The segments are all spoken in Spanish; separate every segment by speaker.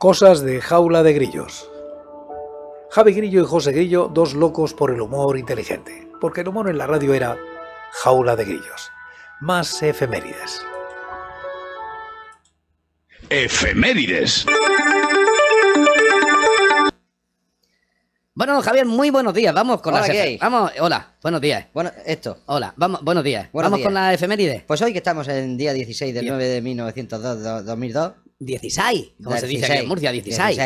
Speaker 1: Cosas de jaula de grillos. Javi Grillo y José Grillo, dos locos por el humor inteligente, porque el humor en la radio era jaula de grillos. Más efemérides. Efemérides. Bueno, Javier, muy buenos días. Vamos con la las Vamos, hola, buenos días. Bueno, esto. Hola, vamos, buenos días. vamos con la efemérides. Pues hoy que estamos en día 16 del 9 de 1902, 2002, 16, como se dice en Murcia, 16.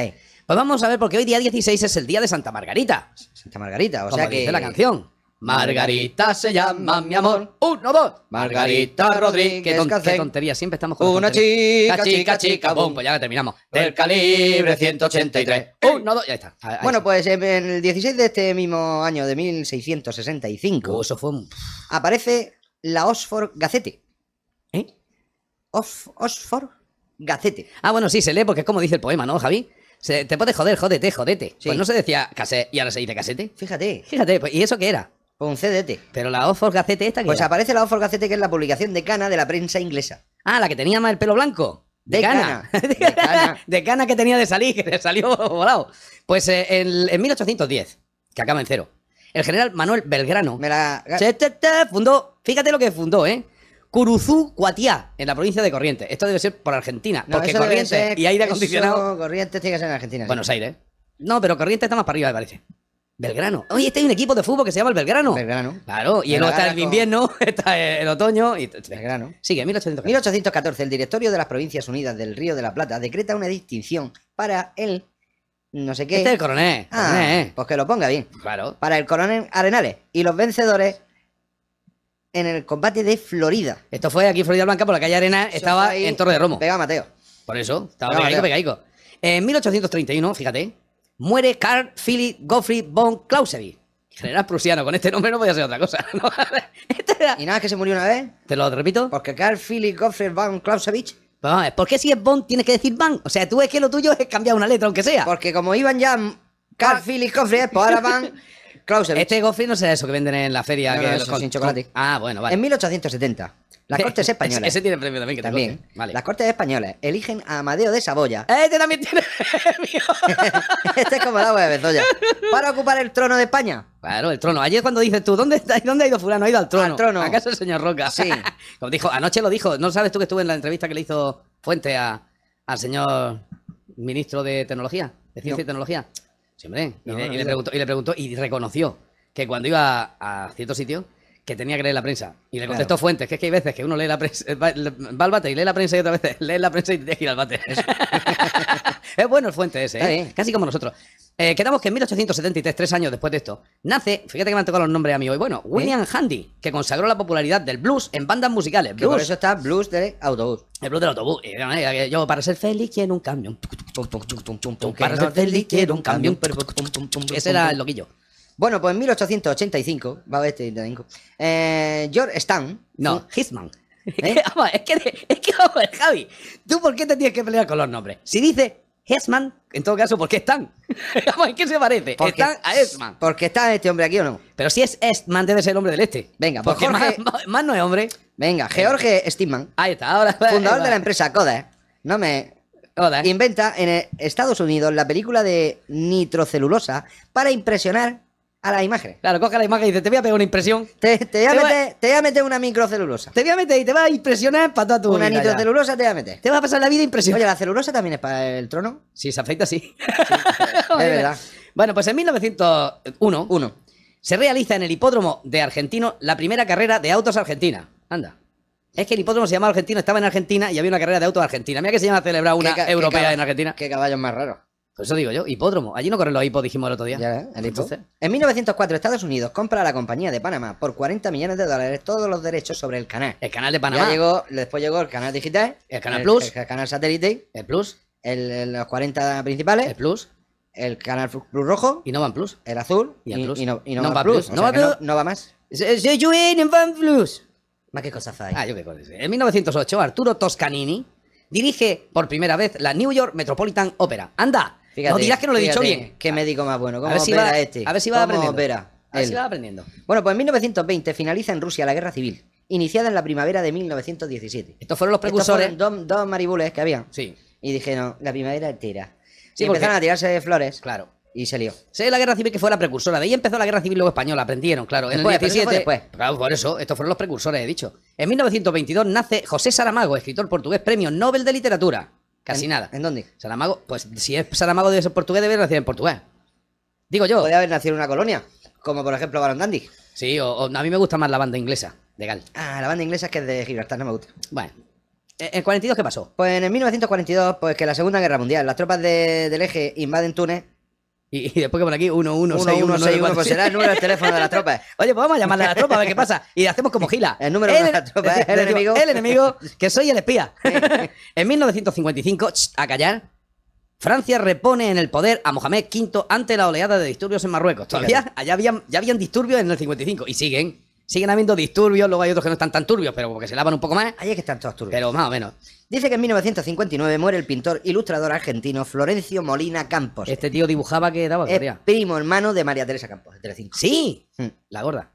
Speaker 1: Pues vamos a ver, porque hoy día 16 es el día de Santa Margarita. Santa Margarita, o sea que... dice la canción. Margarita se llama mi amor. Uno, dos. Margarita Rodríguez. Qué, tontería, siempre estamos con Una chica, chica, chica, boom. Pues ya terminamos. Del calibre 183. Uno, dos. Ya está. bueno, pues en el 16 de este mismo año de 1665. Uh, eso fue Aparece la Oxford Gazette. ¿Eh? Oxford Gacete. Ah, bueno, sí, se lee porque es como dice el poema, ¿no, Javi? Se, te puedes joder, jodete, jodete. Pues no se decía casete y ahora se dice casete. Fíjate. Fíjate, pues, ¿y eso qué era? Pues un CDT. Pero la Oxford Gacete esta que Pues aparece la Oxford Gacete que es la publicación de cana de la prensa inglesa. Ah, la que tenía más el pelo blanco. De, cana. de, cana. que tenía de salir, que salió volado. Pues eh, en, 1810, que acaba en cero, el general Manuel Belgrano Me la... fundó, fíjate lo que fundó, ¿eh? Curuzú, Cuatiá, en la provincia de Corrientes. Esto debe ser por Argentina, porque Corrientes y aire acondicionado. Corrientes tiene que ser en Argentina. Buenos Aires. No, pero Corrientes está más para arriba, me parece. Belgrano. Oye, este hay un equipo de fútbol que se llama el Belgrano. Belgrano. Claro, y está el invierno, está el otoño y Belgrano. Sigue, 1814. 1814, el Directorio de las Provincias Unidas del Río de la Plata decreta una distinción para el no sé qué. Este es el coronel. Ah, Pues que lo ponga bien. Claro. Para el coronel Arenales. Y los vencedores en el combate de Florida. Esto fue aquí en Florida Blanca, por la calle Arena, estaba en Torre de Romo. Pega Mateo. Por eso,
Speaker 2: estaba pegaico,
Speaker 1: En 1831, fíjate, muere Carl Philip goffrey von Clausewitz. General prusiano, con este nombre no a ser otra cosa. Este y nada, es que se murió una vez. Te lo repito. Porque Carl Philip Goffrey von Clausewitz Vamos a ver, ¿por qué si es von tienes que decir Van? O sea, tú es que lo tuyo es cambiar una letra, aunque sea. Porque como iban ya Carl ah. Philip Goffrey, pues ahora van Este gofri no será eso que venden en la feria. que no, sin chocolate. Ah, bueno, vale. En 1870, las Cortes Españolas. ese tiene premio también, que también. vale. Las Cortes Españolas eligen a Amadeo de Saboya. Este también tiene premio! este es como la agua de Bezoya. Para ocupar el trono de España. Claro, el trono. Ayer cuando dices tú, ¿dónde, está, ¿dónde ha ido fulano? Ha ido al trono. Al trono. ¿Acaso el señor Roca? Sí. como dijo, anoche lo dijo. ¿No sabes tú que estuve en la entrevista que le hizo Fuente al señor ministro de Tecnología? De Ciencia y Tecnología siempre y, le, y, preguntó, y, reconoció que cuando iba a, cierto sitio que tenía que leer la prensa. Y le contestó Fuentes, que es que hay veces que uno lee la prensa, va, al bate y lee la prensa y otra vez lee la prensa y te que ir al bate. es bueno el Fuente ese, ¿eh? Casi como nosotros. Eh, quedamos que en 1873, tres años después de esto, nace, fíjate que me han tocado los nombres a mí hoy, bueno, William Handy, que consagró la popularidad del blues en bandas musicales. por eso está blues del autobús. el blues del autobús. Eh, yo para ser feliz quiero un camión. Para ser feliz quiero un camión. Ese era el loquillo. Bueno, pues en 1885, va a ver este George Stan, No, Hitman. Es que, es que, Javi, ¿tú por qué te tienes que pelear con los nombres? Si dice ¿Estman? en todo caso, ¿por qué están? ¿En qué se parece? Porque, ¿Están a ¿Por qué está este hombre aquí o no. Pero si es Estman, debe ser el hombre del este. Venga, pues porque más, no es hombre. Venga, eh. George Stigman. Ahí está, ahora. Fundador de la empresa Kodak. No me. Inventa en Estados Unidos la película de nitrocelulosa para impresionar a la imagen. Claro, coge la imagen y dice, te voy a pegar una impresión. Te, voy, a meter, una microcelulosa. Te voy a meter y te va a impresionar para toda tu una vida. Una microcelulosa te voy a meter. Te va a pasar la vida impresión Oye, ¿la celulosa también es para el trono? Sí, se afecta, sí. es verdad. Bueno, pues en 1901 se realiza en el hipódromo de Argentino la primera carrera de autos argentina. Anda. Es que el hipódromo se llamaba Argentino, estaba en Argentina y había una carrera de autos argentina. Mira que se llama celebrar una europea en Argentina. Qué caballos más raros eso digo yo, hipódromo. Allí no corren los hipos, dijimos el otro día. ¿eh? en 1904, Estados Unidos compra a la compañía de Panamá por 40 millones de dólares todos los derechos sobre el canal. El canal de Panamá. llegó, después llegó el canal digital. El canal Plus. El, canal satélite. El Plus. los 40 principales. El Plus. El canal Plus rojo. Y no van Plus. El azul. Y, el plus. y, no, Plus. Plus. No, Nova más. en Van Plus. Más qué cosas hay. Ah, yo qué En 1908, Arturo Toscanini dirige por primera vez la New York Metropolitan Opera. ¡Anda! Fíjate, no que no lo he dicho bien. Qué médico más bueno. Este? a ver si va, este? A ver si aprendiendo. a ver si va aprendiendo. Bueno, pues en 1920 finaliza en Rusia la guerra civil, iniciada en la primavera de 1917. Estos fueron los precursores. dos, maribules que habían. Sí. Y dijeron, la primavera entera. Sí, empezaron a tirarse de flores. Claro. Y se lió. Sí, la guerra civil que fue la precursora. De ahí empezó la guerra civil luego española. Aprendieron, claro. en 1917. 17. Después. Claro, por eso. Estos fueron los precursores, he dicho. En 1922 nace José Saramago, escritor portugués, premio Nobel de Literatura. Casi nada. ¿En dónde? Sanamago Pues si es debe ser portugués, debe nacer en portugués. Digo yo. ¿Podría haber nacido en una colonia, como por ejemplo Baron Dandy. Sí, o, a mí me gusta más la banda inglesa de Gal. Ah, la banda inglesa es que es de Gibraltar, no me gusta. Bueno. ¿En 42 qué pasó? Pues en 1942, pues que la Segunda Guerra Mundial, las tropas del eje invaden Túnez y, después que por aquí, 1161. Pues será el número de teléfono de las tropas. Oye, pues vamos a llamarle a la tropa a ver qué pasa. Y hacemos como Gila. El número de la tropa, ¿eh? el, enemigo. El enemigo, que soy el espía. en 1955, a callar, Francia repone en el poder a Mohamed V ante la oleada de disturbios en Marruecos. Todavía allá habían, ya habían disturbios en el 55 y siguen. Siguen habiendo disturbios, luego hay otros que no están tan turbios, pero porque se lavan un poco más. Ahí es que están todos turbios. Pero más o menos. Dice que en 1959 muere el pintor ilustrador argentino Florencio Molina Campos. Este tío dibujaba que daba primo hermano de María Teresa Campos, ¡Sí! Mm. La gorda.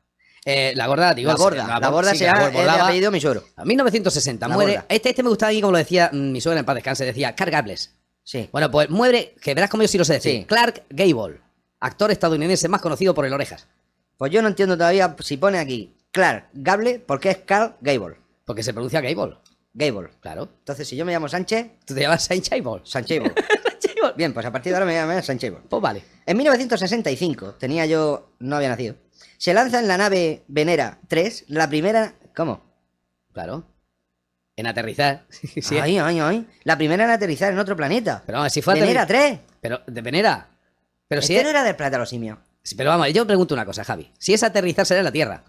Speaker 1: Eh, la gorda, digo. La gorda. La, gorda se el mi suegro. A 1960 muere. Este, este me gustaba aquí, como lo decía mi suegra en paz descanse, decía cargables. Sí. Bueno, pues muere, que verás como yo sí lo sé decir. Clark Gable, actor estadounidense más conocido por el Orejas. Pues yo no entiendo todavía si pone aquí Clark Gable, porque es Carl Gable. Porque se pronuncia Gable. Gable. Claro. Entonces, si yo me llamo Sánchez. Tú te llamas Sánchez Gable. Sánchez Bien, pues a partir de ahora me llamo Sánchez Pues vale. En 1965, tenía yo. No había nacido. Se lanza en la nave Venera 3, la primera. ¿Cómo? Claro. En aterrizar. sí. Ay, ay, ay. La primera en aterrizar en otro planeta. Pero así si fue Venera 3. Pero, de Venera. Pero si era del plata los simios. Pero vamos, yo pregunto una cosa, Javi. Si es aterrizar, será en la Tierra.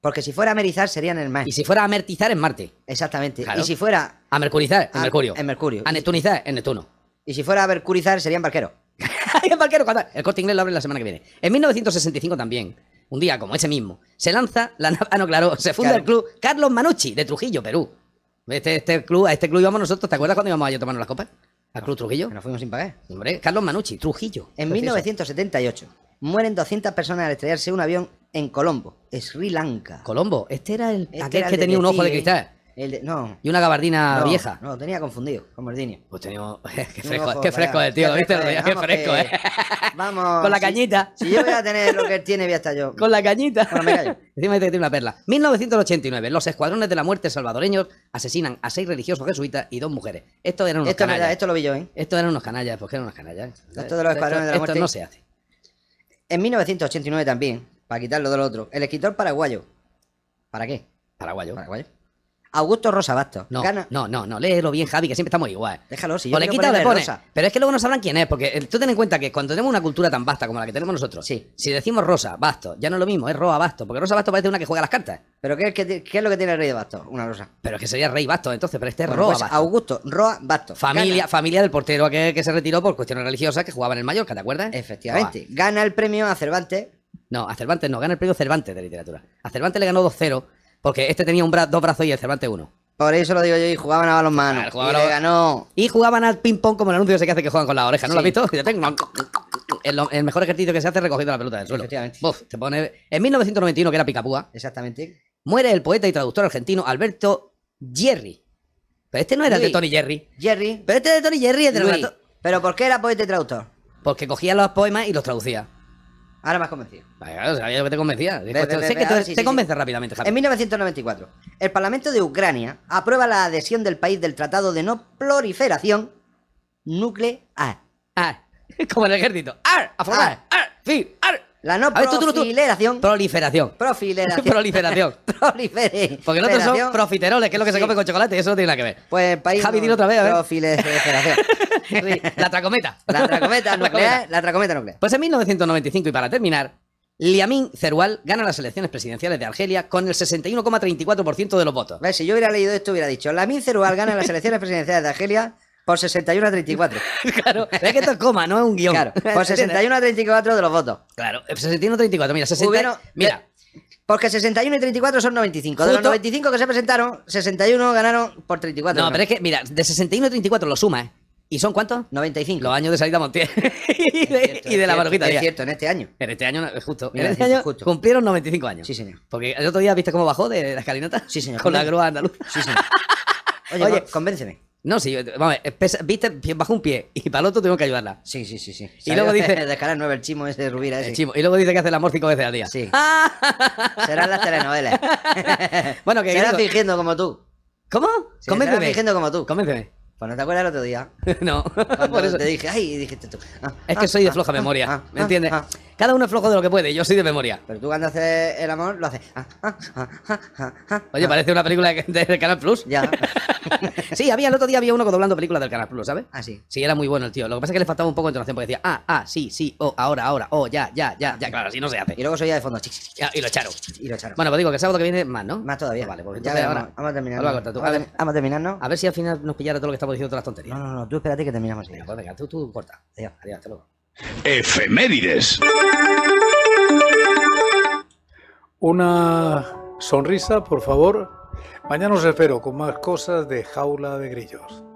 Speaker 1: Porque si fuera a merizar, sería en el mar. Y si fuera a Amertizar en Marte. Exactamente. Y si fuera... A mercurizar, en Mercurio. En Mercurio. A neptunizar, en Neptuno. Y si fuera a mercurizar, sería en barquero. en barquero, cuando... El corte inglés lo abre la semana que viene. En 1965 también, un día como ese mismo, se lanza la nave... Ah, no, claro, se funda el club Carlos Manucci, de Trujillo, Perú. Este, este club, a este club íbamos nosotros, ¿te acuerdas cuando íbamos a yo tomarnos las copas? ¿Cruz Trujillo? Que nos fuimos sin pagar. Carlos Manucci, Trujillo. En 1978 mueren 200 personas al estrellarse un avión en Colombo, Sri Lanka. Colombo, este era el este aquel era el que tenía un ojo de cristal no. Y una gabardina vieja. No, tenía confundido con Mardini. Pues tenemos. qué fresco, es fresco el tío, ¿viste? Qué fresco, ¿eh? Vamos. Con la cañita. Si, yo voy a tener lo que él tiene, voy a estar yo. Con la cañita. Bueno, Encima dice que tiene una perla. 1989. Los escuadrones de la muerte salvadoreños asesinan a seis religiosos jesuitas y dos mujeres. Esto eran unos esto canallas. esto lo vi yo, ¿eh? Esto eran unos canallas, porque eran unos canallas. Esto de los escuadrones de la muerte. Esto no se hace. En 1989 también, para quitar lo del otro, el escritor paraguayo. ¿Para qué? Paraguayo. Paraguayo Augusto Rosa Basto No, no, no, no, léelo bien, Javi, que siempre estamos igual. Déjalo, si yo le le Pero es que luego no sabrán quién es, porque eh, tú ten en cuenta que cuando tenemos una cultura tan vasta como la que tenemos nosotros, sí. si decimos Rosa Basto ya no es lo mismo, es Roa Basto porque Rosa Bastos parece una que juega las cartas. ¿Pero qué, es lo que tiene el rey de Bastos? Una rosa. Pero es que sería rey Basto entonces, pero este es Roa pues, Augusto Roa Bastos. Familia, familia del portero que, que se retiró por cuestiones religiosas que jugaba en el Mallorca, ¿te acuerdas? Efectivamente. Gana el premio a Cervantes. No, a Cervantes no, gana el premio Cervantes de literatura. A Cervantes le ganó 2-0 porque este tenía un dos brazos y el Cervantes uno. Por eso lo digo yo, y jugaban a balonmano. y, jugaban al ping-pong como el anuncio ese que hace que juegan con la oreja, ¿no lo has visto? El, mejor ejercicio que se hace es recogiendo la pelota del suelo. Efectivamente. pone... En 1991, que era Picapúa. Exactamente. Muere el poeta y traductor argentino Alberto Jerry. Pero este no era el de Tony Jerry. Jerry. Pero este de Tony Jerry es de Pero ¿por qué era poeta y traductor? Porque cogía los poemas y los traducía. Ahora me has convencido. Vale, claro, sabía que te convencía. sé que ah, te, convences rápidamente, Javi. En 1994, el Parlamento de Ucrania aprueba la adhesión del país del Tratado de No Proliferación Nuclear. Ah. Como el ejército. Ar, a formar. Ah. Ar, ar, ar. La no proliferación Proliferación. proliferación. Proliferación. Porque nosotros son profiteroles, que es lo que se come con chocolate, y eso no tiene nada que ver. Pues país. Javi, otra vez, a ver. Proliferación. La tracometa. La tracometa nuclear. La tracometa nuclear. Pues en 1995, y para terminar, Liamin Cerual gana las elecciones presidenciales de Argelia con el 61,34% de los votos. A ver, si yo hubiera leído esto, hubiera dicho: Liamin Cerual gana las elecciones presidenciales de Argelia por 61 a 34. claro. Es que esto es coma, no es un guión. Claro, por 61 a 34 de los votos. Claro, 61 eh, a 34, mira, 61, mira. Porque 61 y 34 son 95. De los 95 que se presentaron, 61 ganaron por 34. No, pero es que, mira, de 61 a 34 lo sumas. ¿eh? ¿Y son cuántos? 95. Los años de salida Montiel. y de, la barujita. Es cierto, en este año. En este año, eh, justo. en este año justo. cumplieron 95 años. Sí, señor. Porque el otro día, ¿viste cómo bajó de la escalinata? Sí, señor. Con la grúa andaluz Sí, señor. Oye, Oye convénceme. No, sí, vamos viste, bajo un pie y para el otro tengo que ayudarla. Sí, sí, sí, sí. Y luego dice- De escala 9, el chimo ese de Rubira ese. El chimo. Y luego dice que hace el amor cinco veces al día. Sí. Serán las telenovelas. bueno, que Será fingiendo como tú. ¿Cómo? Sí, fingiendo como tú. Convénceme. Pues no te acuerdas el otro día. no, por eso te dije, ay, y dijiste tú. Ah, es que ah, soy de ah, floja memoria, ¿me entiendes? Cada uno es flojo de lo que puede, yo soy de memoria. Pero tú cuando haces el amor lo haces. Oye, parece una película del Canal Plus. Ya. sí, había el otro día había uno doblando películas del Canal Plus, ¿sabes? Ah, sí. Sí, era muy bueno el tío. Lo que pasa es que le faltaba un poco de entonación porque decía, ah, ah, sí, sí, oh, ahora, ahora, oh, ya, ya, ya, ya, claro, así no se hace. Y luego soy ya de fondo. Y lo echaron. Y lo echaron. Bueno, pues digo que el sábado que viene más, ¿no? Más todavía. Vale, pues ya, ahora, vamos a terminar. Vamos a, terminar, ¿no? A ver si al final nos pillara todo lo que estamos diciendo tonterías. No, no, no, tú espérate que terminamos. Venga, venga, tú, tú corta. Adiós, adiós, hasta luego. Efemérides. Una sonrisa, por favor. Mañana os espero con más cosas de Jaula de Grillos.